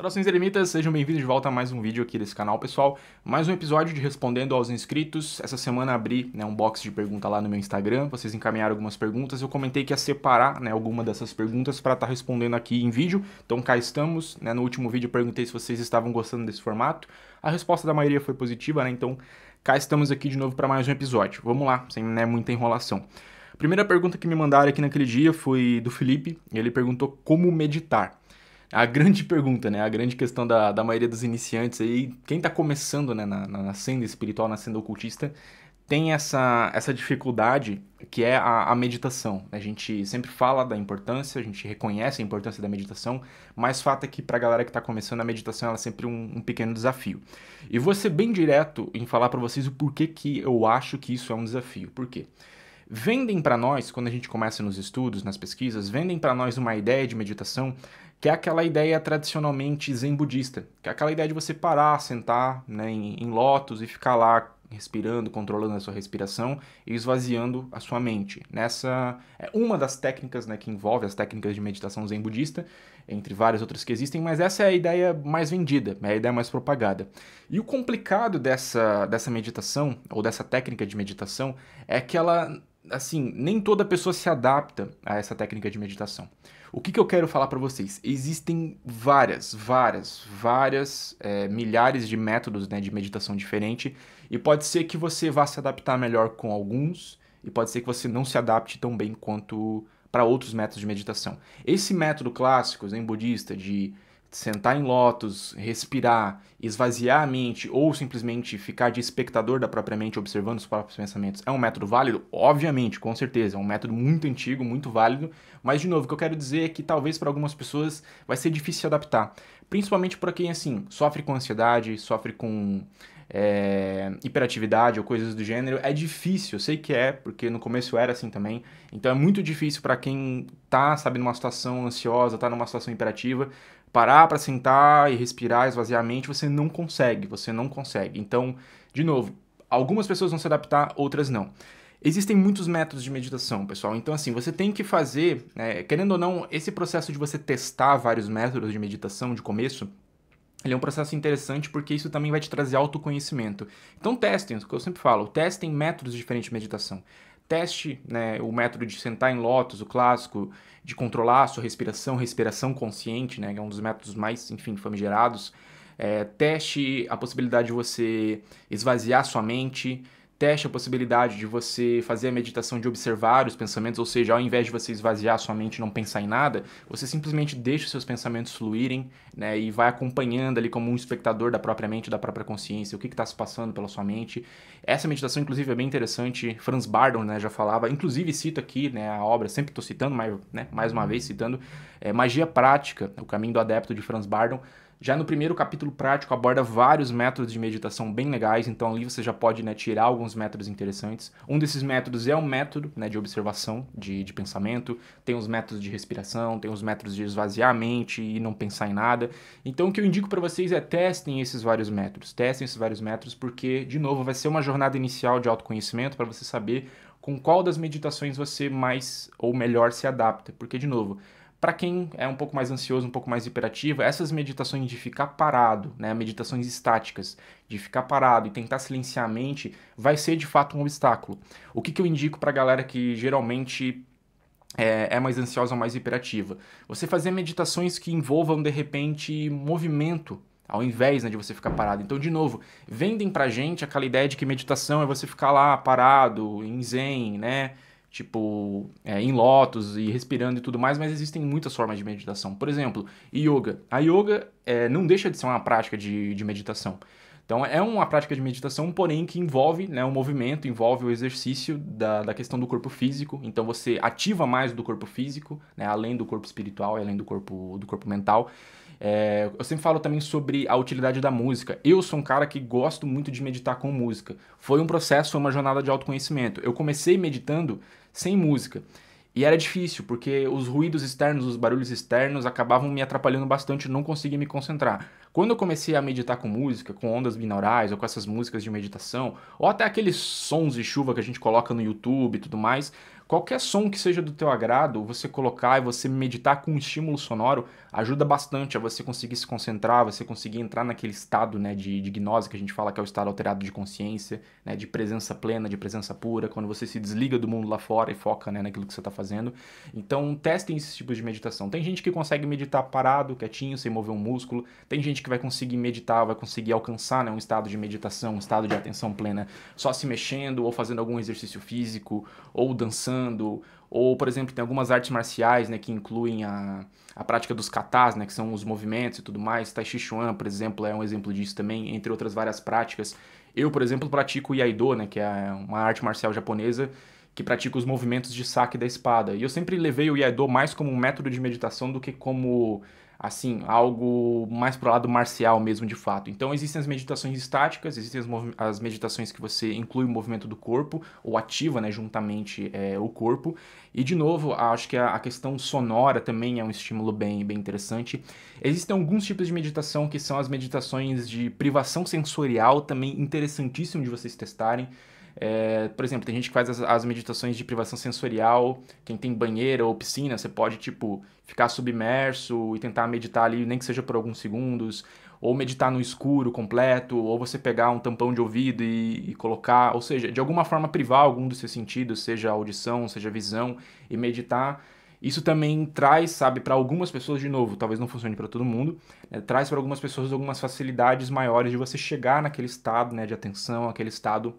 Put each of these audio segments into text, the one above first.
Saudações Eremitas, sejam bem-vindos de volta a mais um vídeo aqui desse canal, pessoal. Mais um episódio de Respondendo aos Inscritos. Essa semana abri né, um box de pergunta lá no meu Instagram, vocês encaminharam algumas perguntas. Eu comentei que ia separar né, alguma dessas perguntas para estar tá respondendo aqui em vídeo. Então cá estamos. Né? No último vídeo eu perguntei se vocês estavam gostando desse formato. A resposta da maioria foi positiva, né? então cá estamos aqui de novo para mais um episódio. Vamos lá, sem né, muita enrolação. Primeira pergunta que me mandaram aqui naquele dia foi do Felipe, e ele perguntou como meditar. É a grande pergunta, né? A grande questão da, da maioria dos iniciantes aí, quem está começando né, na, na senda espiritual, na senda ocultista, tem essa, essa dificuldade que é a, a, meditação. A gente sempre fala da importância, a gente reconhece a importância da meditação, mas fato é que para a galera que está começando a meditação ela é sempre um, um, pequeno desafio. E vou ser bem direto em falar para vocês o porquê que eu acho que isso é um desafio. Por quê? Porque vendem para nós, quando a gente começa nos estudos, nas pesquisas, vendem para nós uma ideia de meditação que é aquela ideia tradicionalmente zen budista, que é aquela ideia de você parar, sentar né, em, em lotos e ficar lá respirando, controlando a sua respiração e esvaziando a sua mente. Nessa é uma das técnicas né, que envolve as técnicas de meditação zen budista, entre várias outras que existem, mas essa é a ideia mais vendida, é a ideia mais propagada. E o complicado dessa, dessa meditação, ou dessa técnica de meditação, é que ela assim, nem toda pessoa se adapta a essa técnica de meditação. O que, que eu quero falar para vocês? Existem várias, várias, várias é, milhares de métodos né, de meditação diferente e pode ser que você vá se adaptar melhor com alguns e pode ser que você não se adapte tão bem quanto para outros métodos de meditação. Esse método clássico, zen budista, de sentar em lotus, respirar, esvaziar a mente ou simplesmente ficar de espectador da própria mente observando os próprios pensamentos é um método válido? Obviamente, com certeza, é um método muito antigo, muito válido, mas de novo, o que eu quero dizer é que talvez para algumas pessoas vai ser difícil se adaptar, principalmente para quem assim sofre com ansiedade, sofre com é, hiperatividade ou coisas do gênero, é difícil, eu sei que é, porque no começo era assim também. Então é muito difícil para quem tá, sabe, numa situação ansiosa, tá numa situação hiperativa, parar para sentar e respirar, esvaziar a mente, você não consegue, você não consegue. Então, de novo, algumas pessoas vão se adaptar, outras não. Existem muitos métodos de meditação, pessoal. Então, assim, você tem que fazer, né, querendo ou não, esse processo de você testar vários métodos de meditação de começo, ele é um processo interessante porque isso também vai te trazer autoconhecimento. Então testem, é o que eu sempre falo, testem métodos diferentes de meditação. Teste né, o método de sentar em lótus, o clássico, de controlar a sua respiração, respiração consciente, né, que é um dos métodos mais, enfim, famigerados. É, teste a possibilidade de você esvaziar sua mente, Teste a possibilidade de você fazer a meditação de observar os pensamentos, ou seja, ao invés de você esvaziar sua mente e não pensar em nada, você simplesmente deixa os seus pensamentos fluírem né, e vai acompanhando ali como um espectador da própria mente, da própria consciência, o que está se passando pela sua mente. Essa meditação, inclusive, é bem interessante. Franz Bardon né, já falava, inclusive cito aqui né, a obra, sempre estou citando, mas né, mais uma uhum. vez citando, é Magia Prática, O Caminho do Adepto de Franz Bardon. Já no primeiro capítulo prático aborda vários métodos de meditação bem legais, então ali você já pode né, tirar alguns métodos interessantes. Um desses métodos é o um método né, de observação, de, de pensamento, tem os métodos de respiração, tem os métodos de esvaziar a mente e não pensar em nada. Então o que eu indico para vocês é testem esses vários métodos, testem esses vários métodos porque, de novo, vai ser uma jornada inicial de autoconhecimento para você saber com qual das meditações você mais ou melhor se adapta. Porque, de novo, para quem é um pouco mais ansioso, um pouco mais hiperativo, essas meditações de ficar parado, né, meditações estáticas, de ficar parado e tentar silenciar a mente, vai ser de fato um obstáculo. O que, que eu indico para a galera que geralmente é, é, mais ansiosa ou mais hiperativa? Você fazer meditações que envolvam de repente movimento. Ao invés né, de você ficar parado. Então, de novo, vendem pra gente aquela ideia de que meditação é você ficar lá parado, em zen, né? tipo é, em lotos e respirando e tudo mais, mas existem muitas formas de meditação. Por exemplo, yoga. A yoga é, não deixa de ser uma prática de, de meditação. Então é uma prática de meditação, porém que envolve né, o movimento, envolve o exercício da, da questão do corpo físico. Então você ativa mais do corpo físico, né, além do corpo espiritual e além do corpo, do corpo mental. É, eu sempre falo também sobre a utilidade da música. Eu sou um cara que gosto muito de meditar com música. Foi um processo, foi uma jornada de autoconhecimento. Eu comecei meditando sem música. E era difícil, porque os ruídos externos, os barulhos externos acabavam me atrapalhando bastante, eu não conseguia me concentrar. Quando eu comecei a meditar com música, com ondas binaurais ou com essas músicas de meditação, ou até aqueles sons de chuva que a gente coloca no YouTube e tudo mais, qualquer som que seja do teu agrado, você colocar e você meditar com um estímulo sonoro, ajuda bastante a você conseguir se concentrar, você conseguir entrar naquele estado né, de, de gnose que a gente fala que é o estado alterado de consciência, né, de presença plena, de presença pura, quando você se desliga do mundo lá fora e foca né, naquilo que você está fazendo. Então, testem esses tipos de meditação. Tem gente que consegue meditar parado, quietinho, sem mover um músculo. Tem gente que vai conseguir meditar, vai conseguir alcançar né, um estado de meditação, um estado de atenção plena, só se mexendo ou fazendo algum exercício físico, ou dançando, ou, por exemplo, tem algumas artes marciais, né, que incluem a, a prática dos katas, né, que são os movimentos e tudo mais. Tai Chi Chuan, por exemplo, é um exemplo disso também, entre outras várias práticas. Eu, por exemplo, pratico Iaido, né, que é uma arte marcial japonesa que pratica os movimentos de saque da espada. E eu sempre levei o Iaido mais como um método de meditação do que como assim, algo mais pro lado marcial mesmo, de fato. Então existem as meditações estáticas, existem as, as meditações que você inclui o movimento do corpo, ou ativa, né, juntamente é, o corpo. E, de novo, acho que a, a, questão sonora também é um estímulo bem, bem interessante. Existem alguns tipos de meditação que são as meditações de privação sensorial, também interessantíssimo de vocês testarem. É, por exemplo, tem gente que faz as, as, meditações de privação sensorial. Quem tem banheira ou piscina, você pode, tipo, ficar submerso e tentar meditar ali, nem que seja por alguns segundos. Ou meditar no escuro completo, ou você pegar um tampão de ouvido e, e colocar. Ou seja, de alguma forma privar algum dos seus sentidos, seja audição, seja visão, e meditar. Isso também traz, sabe, para algumas pessoas, de novo, talvez não funcione para todo mundo, né, traz para algumas pessoas algumas facilidades maiores de você chegar naquele estado né, de atenção, aquele estado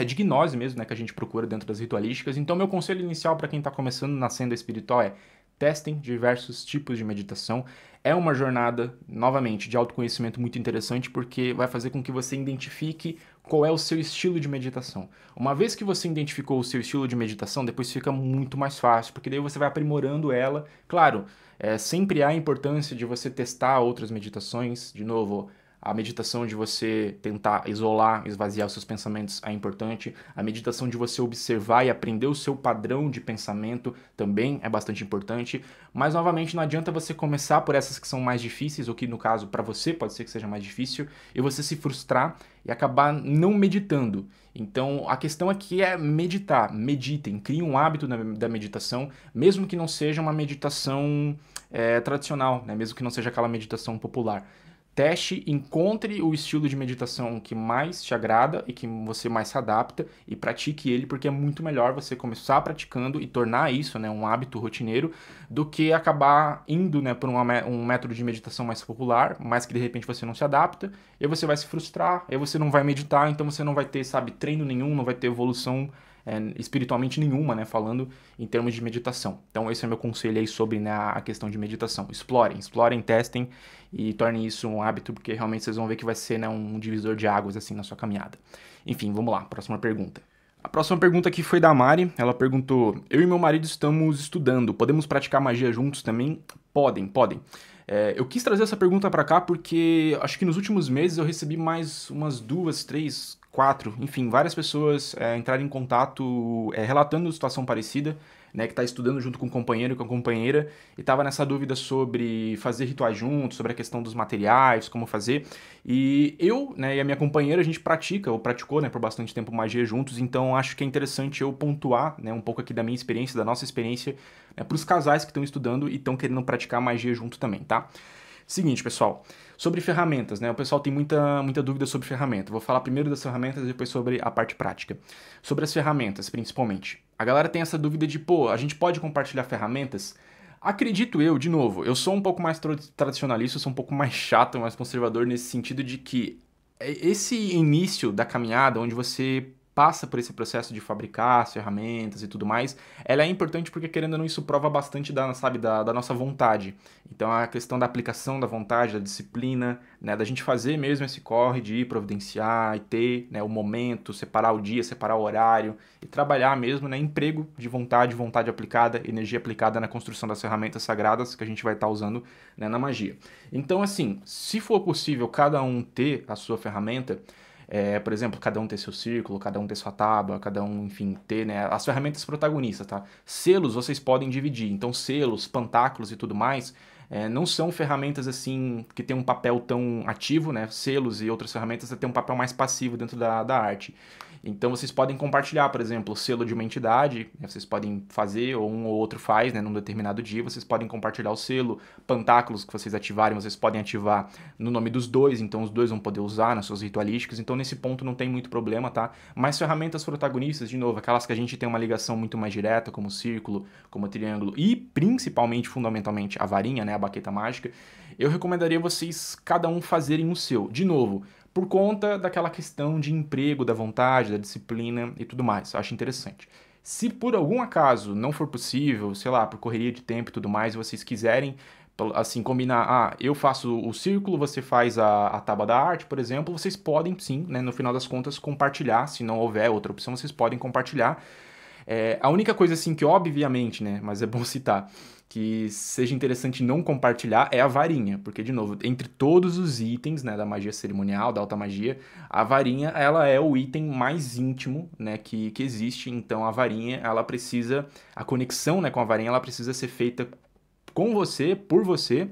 é de gnose mesmo, né, que a gente procura dentro das ritualísticas. Então, meu conselho inicial para quem está começando na senda espiritual é testem diversos tipos de meditação. É uma jornada, novamente, de autoconhecimento muito interessante, porque vai fazer com que você identifique qual é o seu estilo de meditação. Uma vez que você identificou o seu estilo de meditação, depois fica muito mais fácil, porque daí você vai aprimorando ela. Claro, é, sempre há a importância de você testar outras meditações, de novo a meditação de você tentar isolar, esvaziar os seus pensamentos é importante. A meditação de você observar e aprender o seu padrão de pensamento também é bastante importante. Mas novamente, não adianta você começar por essas que são mais difíceis, ou que no caso para você pode ser que seja mais difícil, e você se frustrar e acabar não meditando. Então, a questão aqui é meditar, meditem, criem um hábito da meditação, mesmo que não seja uma meditação é, tradicional, né? mesmo que não seja aquela meditação popular. Teste, encontre o estilo de meditação que mais te agrada e que você mais se adapta e pratique ele, porque é muito melhor você começar praticando e tornar isso né, um hábito rotineiro do que acabar indo né, por uma, um método de meditação mais popular, mas que de repente você não se adapta, e você vai se frustrar, e você não vai meditar, então você não vai ter, sabe, treino nenhum, não vai ter evolução é, espiritualmente nenhuma, né? Falando em termos de meditação. Então, esse é meu conselho aí sobre né, a questão de meditação. Explorem, explorem, testem e tornem isso um hábito, porque realmente vocês vão ver que vai ser né, um divisor de águas assim na sua caminhada. Enfim, vamos lá, próxima pergunta. A próxima pergunta aqui foi da Mari. Ela perguntou: Eu e meu marido estamos estudando, podemos praticar magia juntos também? Podem, podem. É, eu quis trazer essa pergunta para cá porque acho que nos últimos meses eu recebi mais umas duas, três, quatro, enfim, várias pessoas é, eh, entraram em contato é, relatando situação parecida, né, que está estudando junto com um companheiro, e com a companheira, e estava nessa dúvida sobre fazer rituais juntos, sobre a questão dos materiais, como fazer. E eu né, e a minha companheira, a gente pratica, ou praticou né, por bastante tempo magia juntos, então acho que é interessante eu pontuar né, um pouco aqui da minha experiência, da nossa experiência, né, para os casais que estão estudando e estão querendo praticar magia junto também, tá? Seguinte, pessoal, sobre ferramentas, né? O pessoal tem muita, muita dúvida sobre ferramenta. Vou falar primeiro das ferramentas e depois sobre a parte prática. Sobre as ferramentas, principalmente. A galera tem essa dúvida de, pô, a gente pode compartilhar ferramentas? Acredito eu, de novo, eu sou um pouco mais tradicionalista, eu sou um pouco mais chato, mais conservador nesse sentido de que é, esse início da caminhada, onde você passa por esse processo de fabricar as ferramentas e tudo mais, ela é importante porque, querendo ou não, isso prova bastante da, sabe, da, da nossa vontade. Então, a questão da aplicação da vontade, da disciplina, né, da gente fazer mesmo esse corre de ir providenciar e ter né, o momento, separar o dia, separar o horário e trabalhar mesmo, né, emprego de vontade, vontade aplicada, energia aplicada na construção das ferramentas sagradas que a gente vai estar tá usando né, na magia. Então, assim, se for possível cada um ter a sua ferramenta, é, por exemplo, cada um ter seu círculo, cada um ter sua tábua, cada um, enfim, ter né, as ferramentas protagonistas, tá? Selos vocês podem dividir, então selos, pantáculos e tudo mais. É, não são ferramentas assim que tem um papel tão ativo, né? Selos e outras ferramentas é têm um papel mais passivo dentro da, da arte. Então vocês podem compartilhar, por exemplo, o selo de uma entidade, né? vocês podem fazer, ou um ou outro faz, né? num determinado dia, vocês podem compartilhar o selo, pantáculos que vocês ativarem, vocês podem ativar no nome dos dois, então os dois vão poder usar nas suas ritualísticas, então nesse ponto não tem muito problema, tá? Mas ferramentas protagonistas, de novo, aquelas que a gente tem uma ligação muito mais direta, como o círculo, como o triângulo e principalmente, fundamentalmente, a varinha, né, a baqueta mágica, eu recomendaria vocês cada um fazerem o seu. De novo, por conta daquela questão de emprego, da vontade, da disciplina e tudo mais. acho interessante. Se por algum acaso não for possível, sei lá, por correria de tempo e tudo mais, vocês quiserem assim combinar, ah, eu faço o círculo, você faz a, a tábua da arte, por exemplo, vocês podem sim, né, no final das contas, compartilhar, se não houver outra opção, vocês podem compartilhar. É, a única coisa assim que obviamente, né, mas é bom citar, que seja interessante não compartilhar é a varinha, porque de novo, entre todos os itens, né, da magia cerimonial, da alta magia, a varinha, ela é o item mais íntimo, né, que, que existe. Então a varinha, ela precisa a conexão, né, com a varinha, ela precisa ser feita com você, por você,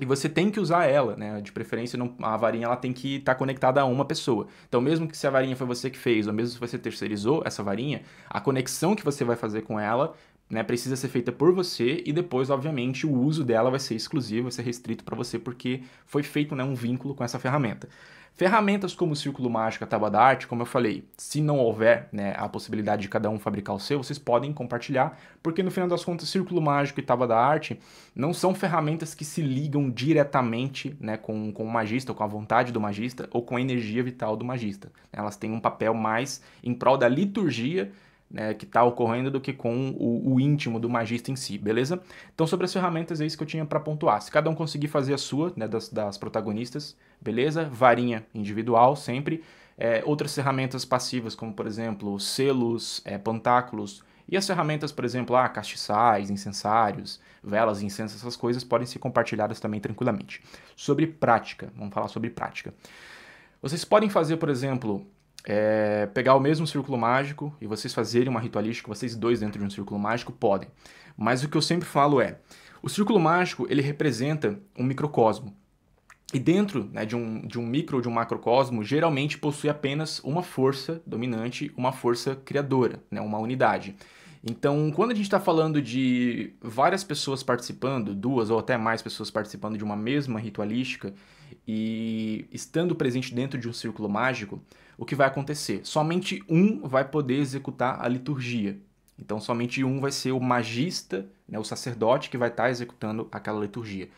e você tem que usar ela, né? De preferência, não, a varinha ela tem que estar tá conectada a uma pessoa. Então, mesmo que se a varinha foi você que fez, ou mesmo se você terceirizou essa varinha, a conexão que você vai fazer com ela né, precisa ser feita por você e depois, obviamente, o uso dela vai ser exclusivo, vai ser restrito para você porque foi feito né, um vínculo com essa ferramenta. Ferramentas como o Círculo Mágico, a Tábua da Arte, como eu falei, se não houver né, a possibilidade de cada um fabricar o seu, vocês podem compartilhar, porque no final das contas, Círculo Mágico e Tábua da Arte não são ferramentas que se ligam diretamente né, com, com o magista, com a vontade do magista ou com a energia vital do magista. Elas têm um papel mais em prol da liturgia né, que está ocorrendo do que com o, o, íntimo do magista em si, beleza? Então, sobre as ferramentas, é isso que eu tinha para pontuar. Se cada um conseguir fazer a sua, né, das, das protagonistas, beleza? Varinha individual, sempre. É, outras ferramentas passivas, como, por exemplo, selos, é, pantáculos, e as ferramentas, por exemplo, ah, castiçais, incensários, velas, incensos, essas coisas podem ser compartilhadas também tranquilamente. Sobre prática, vamos falar sobre prática. Vocês podem fazer, por exemplo, é, pegar o mesmo círculo mágico e vocês fazerem uma ritualística, vocês dois dentro de um círculo mágico podem. Mas o que eu sempre falo é, o círculo mágico ele representa um microcosmo. E dentro né, de, um, de um micro ou de um macrocosmo, geralmente possui apenas uma força dominante, uma força criadora, né, uma unidade. Então, quando a gente está falando de várias pessoas participando, duas ou até mais pessoas participando de uma mesma ritualística e estando presente dentro de um círculo mágico, o que vai acontecer? Somente um vai poder executar a liturgia. Então, somente um vai ser o magista, né, o sacerdote que vai estar tá executando aquela liturgia.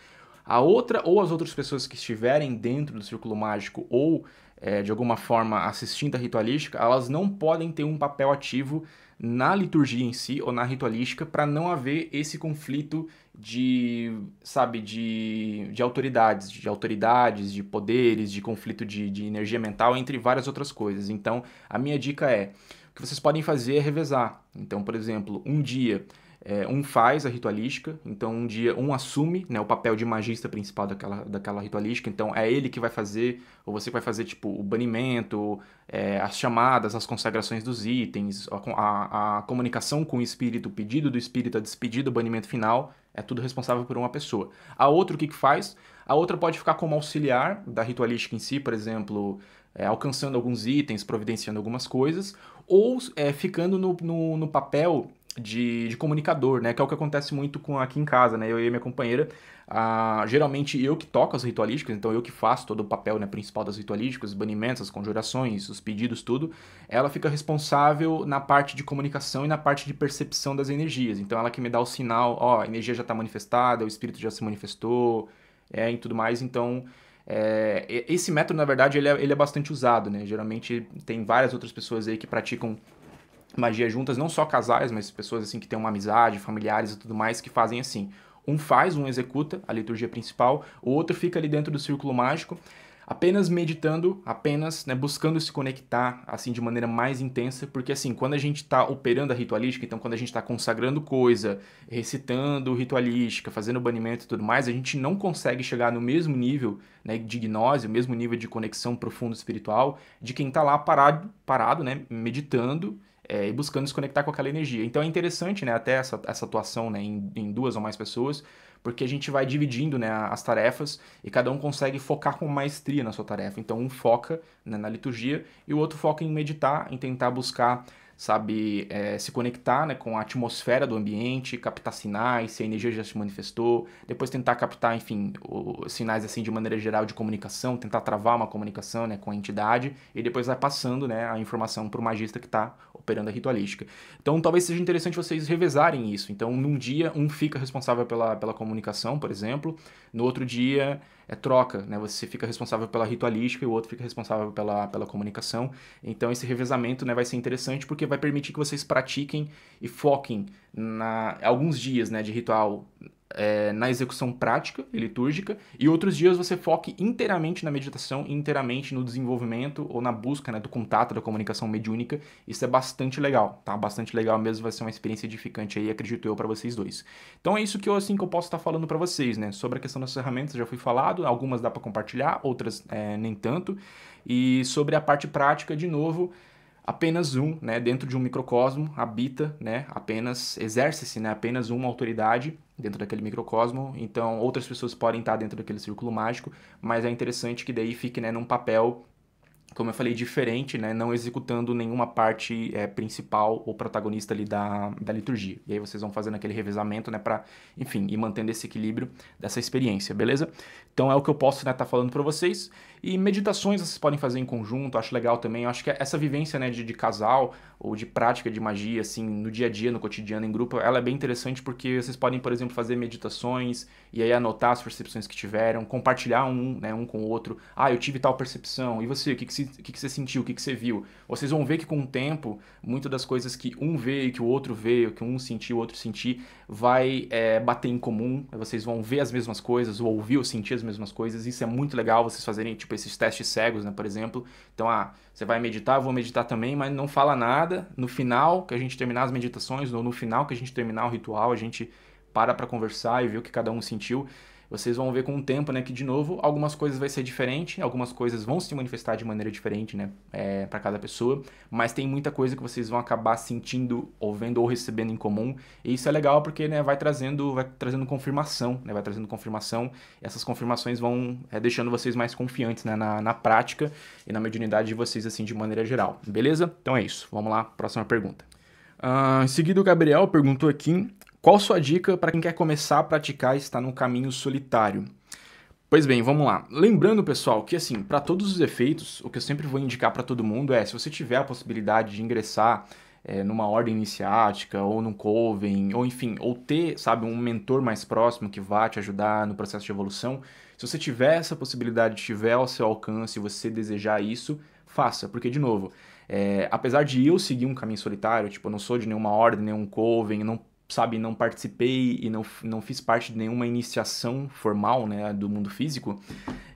A outra ou as outras pessoas que estiverem dentro do círculo mágico ou é, de alguma forma assistindo a ritualística, elas não podem ter um papel ativo na liturgia em si ou na ritualística para não haver esse conflito de, sabe, de, de autoridades, de autoridades, de poderes, de conflito de, de energia mental, entre várias outras coisas. Então, a minha dica é, o que vocês podem fazer é revezar. Então, por exemplo, um dia é, um faz a ritualística, então um dia um assume né, o papel de magista principal daquela, daquela ritualística, então é ele que vai fazer, ou você vai fazer tipo o banimento, é, as chamadas, as consagrações dos itens, a, a, comunicação com o espírito, o pedido do espírito, a despedida, o banimento final, é tudo responsável por uma pessoa. A outra o que, que faz? A outra pode ficar como auxiliar da ritualística em si, por exemplo, é, alcançando alguns itens, providenciando algumas coisas, ou é, ficando no, no, no papel de, de, comunicador, né? Que é o que acontece muito com aqui em casa, né? Eu e minha companheira, ah, geralmente eu que toco as ritualísticas, então eu que faço todo o papel né, principal das ritualísticas, os banimentos, as conjurações, os pedidos, tudo. Ela fica responsável na parte de comunicação e na parte de percepção das energias. Então ela que me dá o sinal, ó, a energia já está manifestada, o espírito já se manifestou, é, e tudo mais. Então é, esse método, na verdade, ele é, ele é bastante usado, né? Geralmente tem várias outras pessoas aí que praticam magia juntas, não só casais, mas pessoas assim que têm uma amizade, familiares e tudo mais, que fazem assim. Um faz, um executa a liturgia principal, o outro fica ali dentro do círculo mágico, apenas meditando, apenas né, buscando se conectar assim de maneira mais intensa, porque assim, quando a gente está operando a ritualística, então quando a gente está consagrando coisa, recitando ritualística, fazendo banimento e tudo mais, a gente não consegue chegar no mesmo nível né, de gnose, o mesmo nível de conexão profunda espiritual de quem está lá parado, parado né, meditando é, e buscando se conectar com aquela energia. Então é interessante, né, até essa, essa atuação né, em, em duas ou mais pessoas, porque a gente vai dividindo né, as tarefas e cada um consegue focar com maestria na sua tarefa. Então um foca né, na liturgia e o outro foca em meditar, em tentar buscar sabe, é, se conectar né, com a atmosfera do ambiente, captar sinais, se a energia já se manifestou, depois tentar captar, enfim, os sinais assim de maneira geral de comunicação, tentar travar uma comunicação né, com a entidade, e depois vai passando né, a informação para o magista que está operando a ritualística. Então talvez seja interessante vocês revezarem isso. Então, num dia, um fica responsável pela, pela comunicação, por exemplo, no outro dia é troca, né? Você fica responsável pela ritualística e o outro fica responsável pela, pela comunicação. Então esse revezamento né, vai ser interessante porque vai permitir que vocês pratiquem e foquem na alguns dias né, de ritual é, na execução prática e litúrgica, e outros dias você foque inteiramente na meditação, inteiramente no desenvolvimento ou na busca né, do contato, da comunicação mediúnica. Isso é bastante legal, tá? Bastante legal mesmo, vai ser uma experiência edificante aí, acredito eu, para vocês dois. Então é isso que eu, assim, que eu posso estar tá falando para vocês, né? Sobre a questão das ferramentas, já fui falado gravado, algumas dá para compartilhar, outras é, nem tanto. E sobre a parte prática, de novo, apenas um, né, dentro de um microcosmo, habita, né, apenas exerce-se, né, apenas uma autoridade dentro daquele microcosmo. Então, outras pessoas podem estar dentro daquele círculo mágico, mas é interessante que daí fique, né, num papel como eu falei, diferente, né? Não executando nenhuma parte é, principal ou protagonista ali da, da liturgia. E aí vocês vão fazendo aquele revezamento, né? Pra, enfim, ir mantendo esse equilíbrio dessa experiência, beleza? Então é o que eu posso estar né, tá falando para vocês. E meditações vocês podem fazer em conjunto, acho legal também. Eu acho que essa vivência, né, de, de casal ou de prática de magia, assim, no dia a dia, no cotidiano, em grupo, ela é bem interessante porque vocês podem, por exemplo, fazer meditações e aí anotar as percepções que tiveram, compartilhar um, né, um com o outro. Ah, eu tive tal percepção. E você, o que, que se o que, que você sentiu, o que, que você viu. Vocês vão ver que com o tempo, muitas das coisas que um vê e que o outro vê, que um sentiu, o outro sentir, vai é, bater em comum. Vocês vão ver as mesmas coisas, ou ouvir ou sentir as mesmas coisas. Isso é muito legal vocês fazerem, tipo, esses testes cegos, né? Por exemplo. Então, ah, você vai meditar, eu vou meditar também, mas não fala nada. No final que a gente terminar as meditações, ou no final que a gente terminar o ritual, a gente para para conversar e ver o que cada um sentiu. Vocês vão ver com o tempo, né, que de novo algumas coisas vai ser diferente, algumas coisas vão se manifestar de maneira diferente, né, é, para cada pessoa, mas tem muita coisa que vocês vão acabar sentindo, ou vendo ou recebendo em comum. E isso é legal porque, né, vai trazendo, vai trazendo confirmação, né, vai trazendo confirmação. Essas confirmações vão é, deixando vocês mais confiantes, né, na, na prática e na mediunidade de vocês assim de maneira geral. Beleza? Então é isso. Vamos lá, próxima pergunta. Uh, em seguida, o Gabriel perguntou aqui qual sua dica para quem quer começar a praticar e está num caminho solitário? Pois bem, vamos lá. Lembrando, pessoal, que assim, para todos os efeitos, o que eu sempre vou indicar para todo mundo é, se você tiver a possibilidade de ingressar é, numa ordem iniciática ou num coven, ou enfim, ou ter, sabe, um mentor mais próximo que vá te ajudar no processo de evolução, se você tiver essa possibilidade, tiver ao seu alcance, você desejar isso, faça, porque de novo, é, apesar de eu seguir um caminho solitário, tipo, eu não sou de nenhuma ordem, nenhum coven, não sabe, não participei e não, não fiz parte de nenhuma iniciação formal, né, do mundo físico,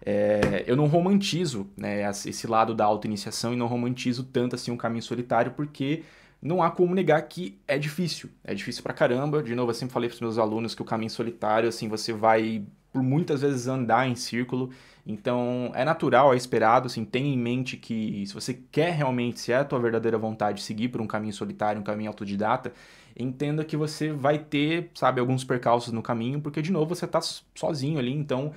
é, eu não romantizo, né, esse lado da auto-iniciação e não romantizo tanto, assim, um caminho solitário, porque não há como negar que é difícil, é difícil pra caramba, de novo, eu sempre falei pros meus alunos que o caminho solitário, assim, você vai por muitas vezes andar em círculo, então é natural, é esperado, assim, tenha em mente que se você quer realmente, se é a tua verdadeira vontade, seguir por um caminho solitário, um caminho autodidata, entenda que você vai ter, sabe, alguns percalços no caminho, porque de novo você está sozinho ali, então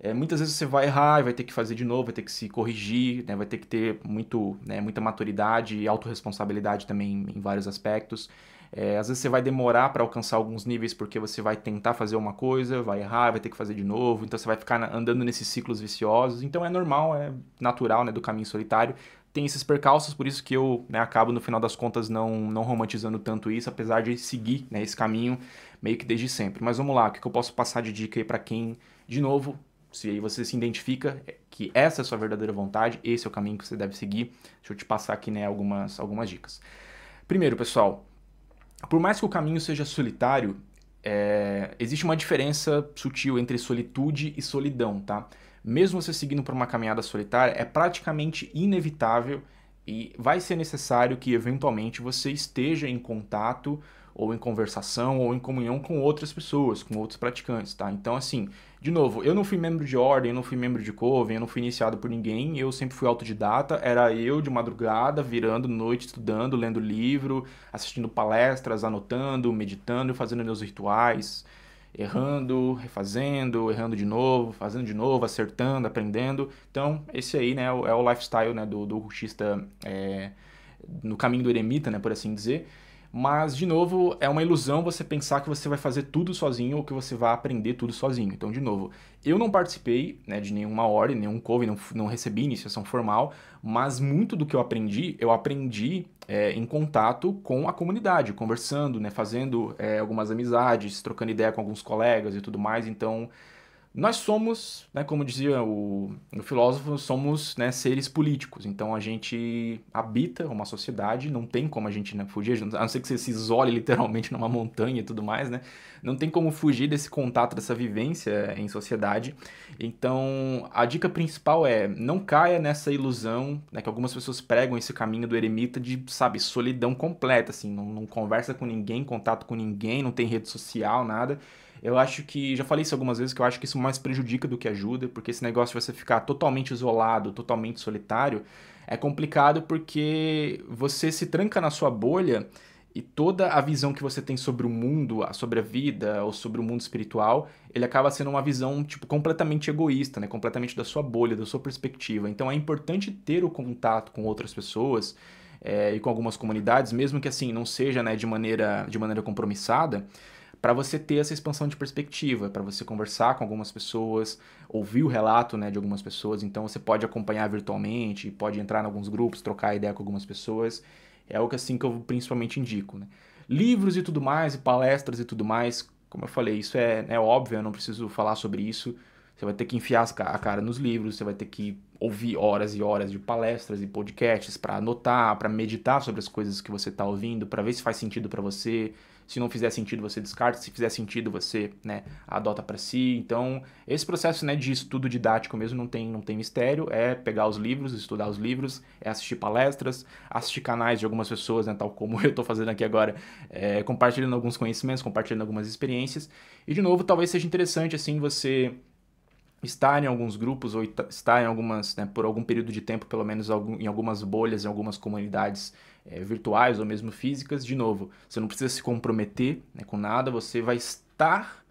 é, muitas vezes você vai errar, vai ter que fazer de novo, vai ter que se corrigir, né? vai ter que ter muito, né, muita maturidade e autorresponsabilidade também em vários aspectos. É, às vezes você vai demorar para alcançar alguns níveis porque você vai tentar fazer uma coisa, vai errar, vai ter que fazer de novo, então você vai ficar andando nesses ciclos viciosos. Então é normal, é natural né, do caminho solitário tem esses percalços, por isso que eu né, acabo, no final das contas, não, não romantizando tanto isso, apesar de seguir né, esse caminho meio que desde sempre. Mas vamos lá, o que eu posso passar de dica aí para quem, de novo, se aí você se identifica é que essa é a sua verdadeira vontade, esse é o caminho que você deve seguir, deixa eu te passar aqui né, algumas, algumas dicas. Primeiro, pessoal, por mais que o caminho seja solitário, é, existe uma diferença sutil entre solitude e solidão, tá? mesmo você seguindo por uma caminhada solitária, é praticamente inevitável e vai ser necessário que eventualmente você esteja em contato ou em conversação ou em comunhão com outras pessoas, com outros praticantes, tá? Então assim, de novo, eu não fui membro de ordem, eu não fui membro de coven, eu não fui iniciado por ninguém, eu sempre fui autodidata, era eu de madrugada, virando noite estudando, lendo livro, assistindo palestras, anotando, meditando, fazendo meus rituais, errando, refazendo, errando de novo, fazendo de novo, acertando, aprendendo. Então, esse aí né, é o é lifestyle né, do, do ocultista é, no caminho do eremita, né, por assim dizer. Mas, de novo, é uma ilusão você pensar que você vai fazer tudo sozinho ou que você vai aprender tudo sozinho. Então, de novo, eu não participei né, de nenhuma ordem, nenhum cove não, não recebi iniciação formal, mas muito do que eu aprendi, eu aprendi é, em contato com a comunidade, conversando, né, fazendo é, algumas amizades, trocando ideia com alguns colegas e tudo mais. Então, nós somos, né, como dizia o, o filósofo, somos né, seres políticos. Então a gente habita uma sociedade, não tem como a gente né, fugir, a não ser que você se isole literalmente numa montanha e tudo mais, né? Não tem como fugir desse contato, dessa vivência eh, em sociedade. Então a dica principal é não caia nessa ilusão né, que algumas pessoas pregam esse caminho do eremita de, sabe, solidão completa, assim, não, não conversa com ninguém, contato com ninguém, não tem rede social, nada. Eu acho que, já falei isso algumas vezes, que eu acho que isso mais prejudica do que ajuda, porque esse negócio de você ficar totalmente isolado, totalmente solitário, é complicado porque você se tranca na sua bolha e toda a visão que você tem sobre o mundo, sobre a vida ou sobre o mundo espiritual, ele acaba sendo uma visão tipo completamente egoísta, né? Completamente da sua bolha, da sua perspectiva. Então é importante ter o contato com outras pessoas é, e com algumas comunidades, mesmo que assim não seja né, de maneira de maneira compromissada, para você ter essa expansão de perspectiva, para você conversar com algumas pessoas, ouvir o relato né, de algumas pessoas. Então você pode acompanhar virtualmente, pode entrar em alguns grupos, trocar ideia com algumas pessoas. É o que assim que eu principalmente indico. Né? Livros e tudo mais, e palestras e tudo mais, como eu falei, isso é, é óbvio, eu não preciso falar sobre isso. Você vai ter que enfiar a cara nos livros, você vai ter que ouvir horas e horas de palestras e podcasts para anotar, para meditar sobre as coisas que você está ouvindo, para ver se faz sentido para você, se não fizer sentido, você descarta. Se fizer sentido, você né, adota para si. Então, esse processo né, de estudo didático mesmo não tem, não tem mistério. É pegar os livros, estudar os livros, é assistir palestras, assistir canais de algumas pessoas, né, tal como eu estou fazendo aqui agora, é, compartilhando alguns conhecimentos, compartilhando algumas experiências. E, de novo, talvez seja interessante assim você estar em alguns grupos ou estar em algumas, né, por algum período de tempo, pelo menos em algumas bolhas, em algumas comunidades é, virtuais ou mesmo físicas, de novo, você não precisa se comprometer né, com nada, você vai estar,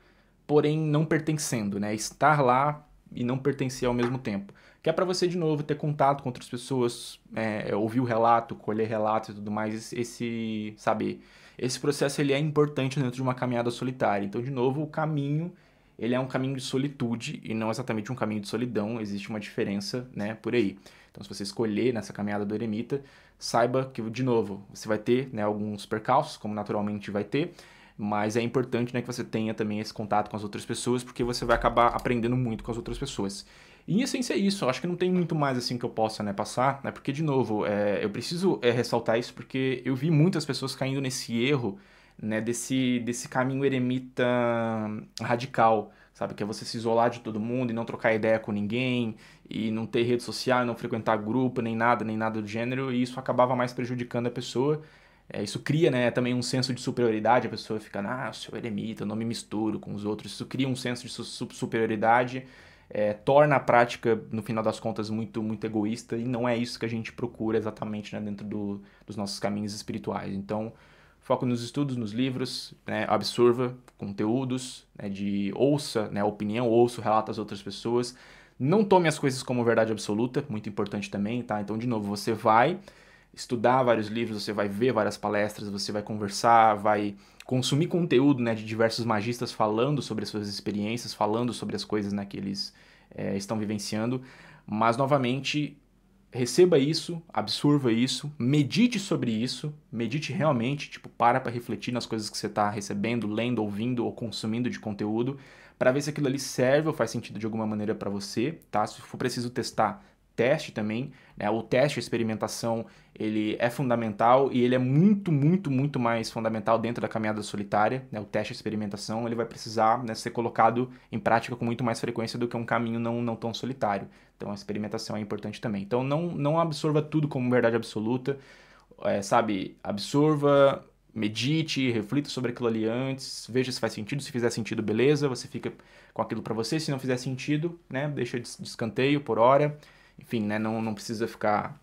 porém não pertencendo, né? Estar lá e não pertencer ao mesmo tempo. Que é para você, de novo, ter contato com outras pessoas, é, ouvir o relato, colher relatos e tudo mais, esse, saber. esse processo ele é importante dentro de uma caminhada solitária. Então, de novo, o caminho ele é um caminho de solitude e não exatamente um caminho de solidão, existe uma diferença, né, por aí. Então, se você escolher nessa caminhada do eremita, saiba que, de novo, você vai ter né, alguns percalços, como naturalmente vai ter, mas é importante né, que você tenha também esse contato com as outras pessoas, porque você vai acabar aprendendo muito com as outras pessoas. em essência é isso, eu acho que não tem muito mais assim que eu possa né, passar, né, porque, de novo, é, eu preciso é, ressaltar isso, porque eu vi muitas pessoas caindo nesse erro né, desse, desse caminho eremita radical sabe? Que é você se isolar de todo mundo e não trocar ideia com ninguém, e não ter rede social, não frequentar grupo, nem nada, nem nada do gênero, e isso acabava mais prejudicando a pessoa. É, isso cria né, também um senso de superioridade, a pessoa fica, ah, eu sou eremita, eu não me misturo com os outros. Isso cria um senso de superioridade, é, torna a prática, no final das contas, muito, muito egoísta, e não é isso que a gente procura exatamente né, dentro do, dos nossos caminhos espirituais. Então, foco nos estudos, nos livros, né, absorva conteúdos, né, de ouça, né, opinião, ouça o relato outras pessoas. Não tome as coisas como verdade absoluta, muito importante também, tá? Então, de novo, você vai estudar vários livros, você vai ver várias palestras, você vai conversar, vai consumir conteúdo né, de diversos magistas falando sobre as suas experiências, falando sobre as coisas né, que eles é, estão vivenciando. Mas, novamente, receba isso, absorva isso, medite sobre isso, medite realmente, tipo, para para refletir nas coisas que você está recebendo, lendo, ouvindo ou consumindo de conteúdo, para ver se aquilo ali serve ou faz sentido de alguma maneira para você, tá? Se for preciso testar, teste também. Né? O teste, a experimentação, ele é fundamental e ele é muito, muito, muito mais fundamental dentro da caminhada solitária. Né? O teste, a experimentação, ele vai precisar né, ser colocado em prática com muito mais frequência do que um caminho não, não tão solitário. Então, a experimentação é importante também. Então, não, não absorva tudo como verdade absoluta. É, sabe, absorva medite, reflita sobre aquilo ali antes, veja se faz sentido, se fizer sentido, beleza, você fica com aquilo para você, se não fizer sentido, né, deixa de, de escanteio por hora enfim, né, não, não precisa ficar,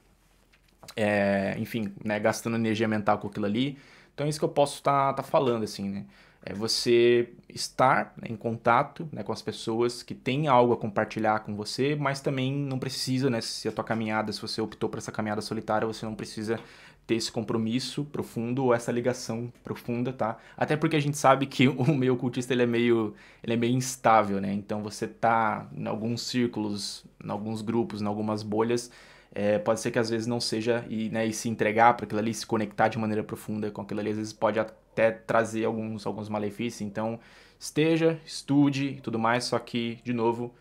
é, enfim, né, gastando energia mental com aquilo ali. Então é isso que eu posso estar tá, tá falando, assim, né? é você estar né, em contato né, com as pessoas que têm algo a compartilhar com você, mas também não precisa, né, se a tua caminhada, se você optou por essa caminhada solitária, você não precisa ter esse compromisso profundo ou essa ligação profunda, tá? Até porque a gente sabe que o meio ocultista ele é meio, ele é meio instável, né? Então você tá em alguns círculos, em alguns grupos, em algumas bolhas, é, pode ser que às vezes não seja e, né, e se entregar para aquilo ali, se conectar de maneira profunda com aquilo ali, às vezes pode até trazer alguns, alguns malefícios. Então, esteja, estude e tudo mais, só que, de novo,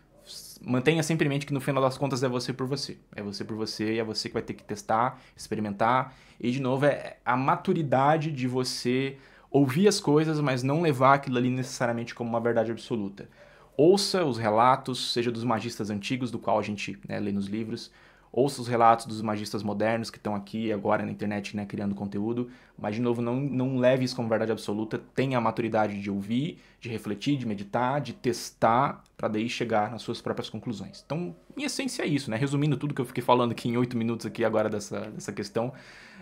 mantenha sempre em mente que no final das contas é você por você. É você por você e é você que vai ter que testar, experimentar. E, de novo, é a maturidade de você ouvir as coisas, mas não levar aquilo ali necessariamente como uma verdade absoluta. Ouça os relatos, seja dos magistas antigos, do qual a gente né, lê nos livros, ouça os relatos dos magistas modernos que estão aqui agora na internet, né, criando conteúdo, mas de novo, não, não leve isso como verdade absoluta, tenha a maturidade de ouvir, de refletir, de meditar, de testar, para daí chegar nas suas próprias conclusões. Então, em essência é isso, né, resumindo tudo que eu fiquei falando aqui em oito minutos aqui agora dessa, dessa questão,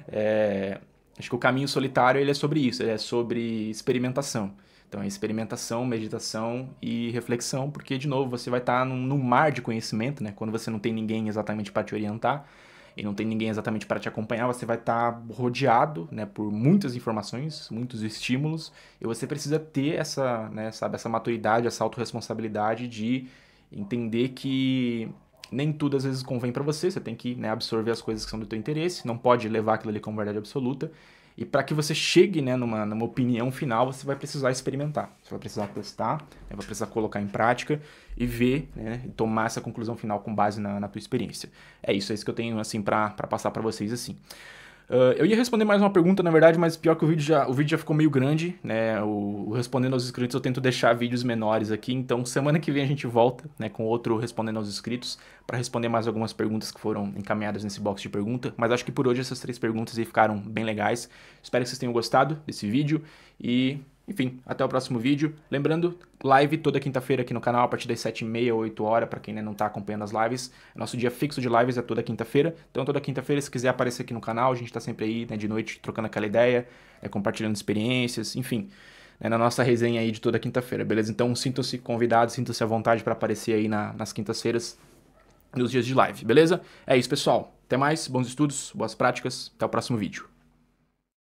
é... acho que o caminho solitário ele é sobre isso, ele é sobre experimentação. Então é experimentação, meditação e reflexão, porque, de novo, você vai estar tá num, num mar de conhecimento, né? Quando você não tem ninguém exatamente para te orientar e não tem ninguém exatamente para te acompanhar, você vai estar tá rodeado né, por muitas informações, muitos estímulos, e você precisa ter essa, né, sabe, essa maturidade, essa autorresponsabilidade de entender que nem tudo às vezes convém para você, você tem que né, absorver as coisas que são do teu interesse, não pode levar aquilo ali como verdade absoluta, e para que você chegue né, numa, numa opinião final, você vai precisar experimentar, você vai precisar testar, né, vai precisar colocar em prática e ver, né, e tomar essa conclusão final com base na, na tua experiência. É isso, é isso que eu tenho assim para passar para vocês assim. Uh, eu ia responder mais uma pergunta, na verdade, mas pior que o vídeo já, o vídeo já ficou meio grande, né? O, o, Respondendo aos Inscritos eu tento deixar vídeos menores aqui, então semana que vem a gente volta, né, com outro Respondendo aos Inscritos, para responder mais algumas perguntas que foram encaminhadas nesse box de pergunta. Mas acho que por hoje essas três perguntas aí ficaram bem legais. Espero que vocês tenham gostado desse vídeo e enfim, até o próximo vídeo. Lembrando, live toda quinta-feira aqui no canal, a partir das 7h30, 8 horas, para quem não está acompanhando as lives. É nosso dia fixo de lives é toda quinta-feira. Então, toda quinta-feira, se quiser aparecer aqui no canal, a gente está sempre aí, né, de noite, trocando aquela ideia, né, compartilhando experiências, enfim. Né, na nossa resenha aí de toda quinta-feira, beleza? Então, sintam-se convidados, sintam-se à vontade para aparecer aí na, nas quintas-feiras, nos dias de live, beleza? É isso, pessoal. Até mais, bons estudos, boas práticas, até o próximo vídeo.